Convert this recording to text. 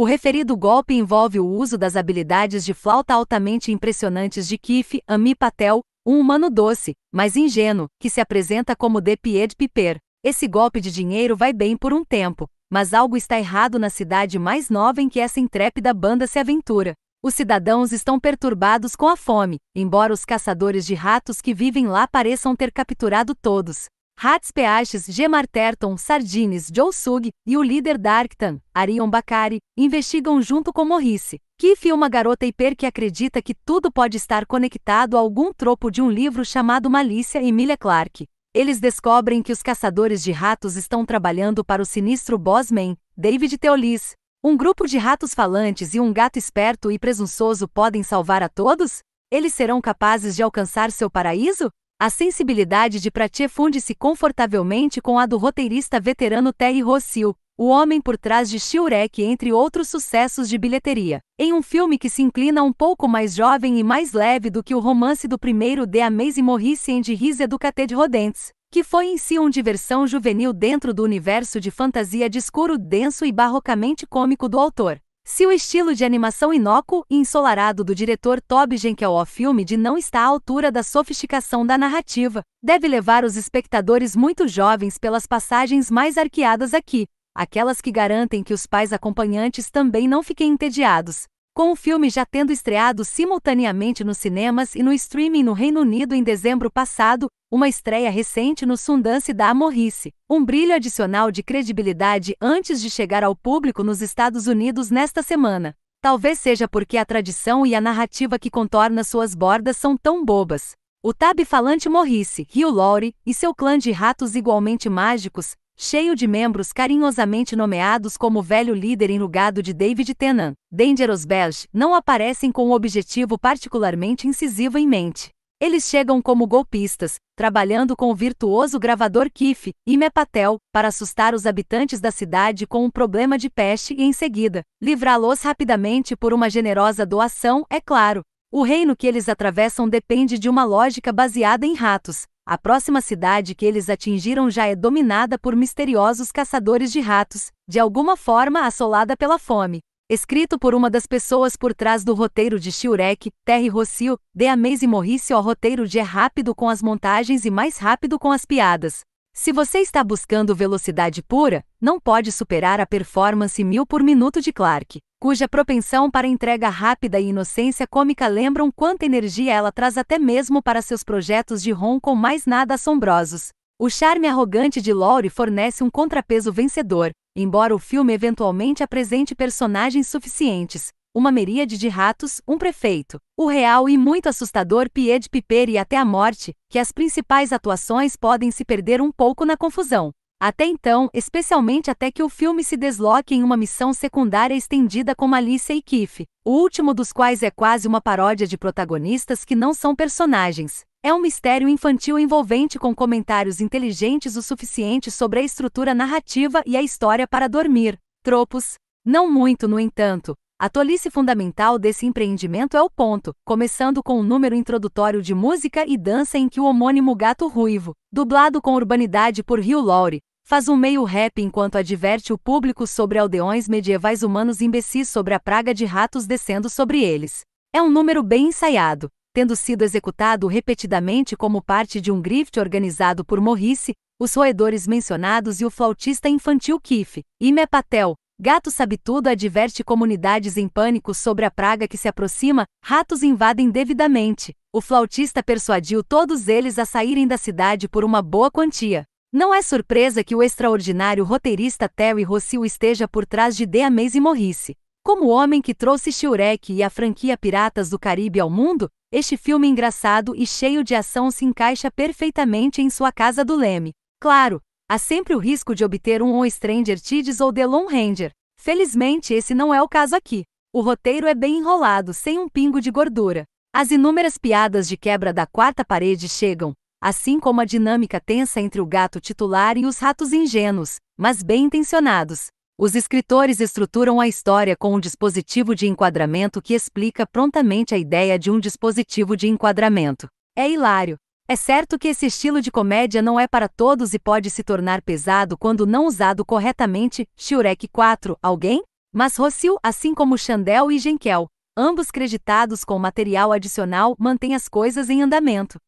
O referido golpe envolve o uso das habilidades de flauta altamente impressionantes de Kif Ami Patel, um humano doce, mas ingênuo, que se apresenta como De Pied Piper. Esse golpe de dinheiro vai bem por um tempo, mas algo está errado na cidade mais nova em que essa intrépida banda se aventura. Os cidadãos estão perturbados com a fome, embora os caçadores de ratos que vivem lá pareçam ter capturado todos. Hats Peaches Gemarterton Sardines Sug e o líder Darktan, Arion Bakari, investigam junto com Morrice, que filma uma garota hiper que acredita que tudo pode estar conectado a algum tropo de um livro chamado Malícia Emilia Clarke. Eles descobrem que os caçadores de ratos estão trabalhando para o sinistro bosman David Teolis. Um grupo de ratos falantes e um gato esperto e presunçoso podem salvar a todos? Eles serão capazes de alcançar seu paraíso? A sensibilidade de Pratier funde-se confortavelmente com a do roteirista veterano Terry Rossio, o homem por trás de Shurek entre outros sucessos de bilheteria. Em um filme que se inclina um pouco mais jovem e mais leve do que o romance do primeiro The Amazing Maurice and His de Rodents, que foi em si uma diversão juvenil dentro do universo de fantasia de escuro denso e barrocamente cômico do autor. Se o estilo de animação inócuo e ensolarado do diretor Toby Jenkel ao filme de não está à altura da sofisticação da narrativa, deve levar os espectadores muito jovens pelas passagens mais arqueadas aqui, aquelas que garantem que os pais acompanhantes também não fiquem entediados. Com o filme já tendo estreado simultaneamente nos cinemas e no streaming no Reino Unido em dezembro passado, uma estreia recente no Sundance da Amorrice, um brilho adicional de credibilidade antes de chegar ao público nos Estados Unidos nesta semana. Talvez seja porque a tradição e a narrativa que contorna suas bordas são tão bobas. O tab falante Morrice, Rio Lowry e seu clã de ratos igualmente mágicos cheio de membros carinhosamente nomeados como velho líder em de David Tennant. Dangerous Belge, não aparecem com um objetivo particularmente incisivo em mente. Eles chegam como golpistas, trabalhando com o virtuoso gravador Kif, Patel para assustar os habitantes da cidade com um problema de peste e, em seguida, livrá-los rapidamente por uma generosa doação, é claro. O reino que eles atravessam depende de uma lógica baseada em ratos, a próxima cidade que eles atingiram já é dominada por misteriosos caçadores de ratos, de alguma forma assolada pela fome. Escrito por uma das pessoas por trás do roteiro de Shurek, Terry Rossio, The Amazing Maurice ao roteiro de É Rápido com as montagens e Mais Rápido com as piadas. Se você está buscando velocidade pura, não pode superar a performance mil por minuto de Clark cuja propensão para entrega rápida e inocência cômica lembram quanta energia ela traz até mesmo para seus projetos de rom com mais nada assombrosos. O charme arrogante de Laurie fornece um contrapeso vencedor, embora o filme eventualmente apresente personagens suficientes, uma meríade de ratos, um prefeito, o real e muito assustador Pied Piper e até a morte, que as principais atuações podem se perder um pouco na confusão. Até então, especialmente até que o filme se desloque em uma missão secundária estendida com Malícia e Kiff, o último dos quais é quase uma paródia de protagonistas que não são personagens. É um mistério infantil envolvente com comentários inteligentes o suficiente sobre a estrutura narrativa e a história para dormir. Tropos. Não muito, no entanto. A tolice fundamental desse empreendimento é o ponto, começando com o um número introdutório de música e dança em que o homônimo Gato Ruivo, dublado com urbanidade por Rio Lowry, faz um meio rap enquanto adverte o público sobre aldeões medievais humanos imbecis sobre a praga de ratos descendo sobre eles. É um número bem ensaiado, tendo sido executado repetidamente como parte de um grift organizado por Morrice, os roedores mencionados e o flautista infantil Kif. Ime Patel, Gato tudo adverte comunidades em pânico sobre a praga que se aproxima, ratos invadem devidamente. O flautista persuadiu todos eles a saírem da cidade por uma boa quantia. Não é surpresa que o extraordinário roteirista Terry Rossio esteja por trás de The Amazing Morrice. Como o homem que trouxe Shurek e a franquia Piratas do Caribe ao mundo, este filme engraçado e cheio de ação se encaixa perfeitamente em sua casa do leme. Claro, há sempre o risco de obter um ou Stranger Tides ou The Lone Ranger. Felizmente, esse não é o caso aqui. O roteiro é bem enrolado, sem um pingo de gordura. As inúmeras piadas de quebra da quarta parede chegam, assim como a dinâmica tensa entre o gato titular e os ratos ingênuos, mas bem intencionados. Os escritores estruturam a história com um dispositivo de enquadramento que explica prontamente a ideia de um dispositivo de enquadramento. É hilário. É certo que esse estilo de comédia não é para todos e pode se tornar pesado quando não usado corretamente. Shurek 4, alguém? Mas Rossio, assim como Chandel e Genkel, ambos creditados com material adicional, mantém as coisas em andamento.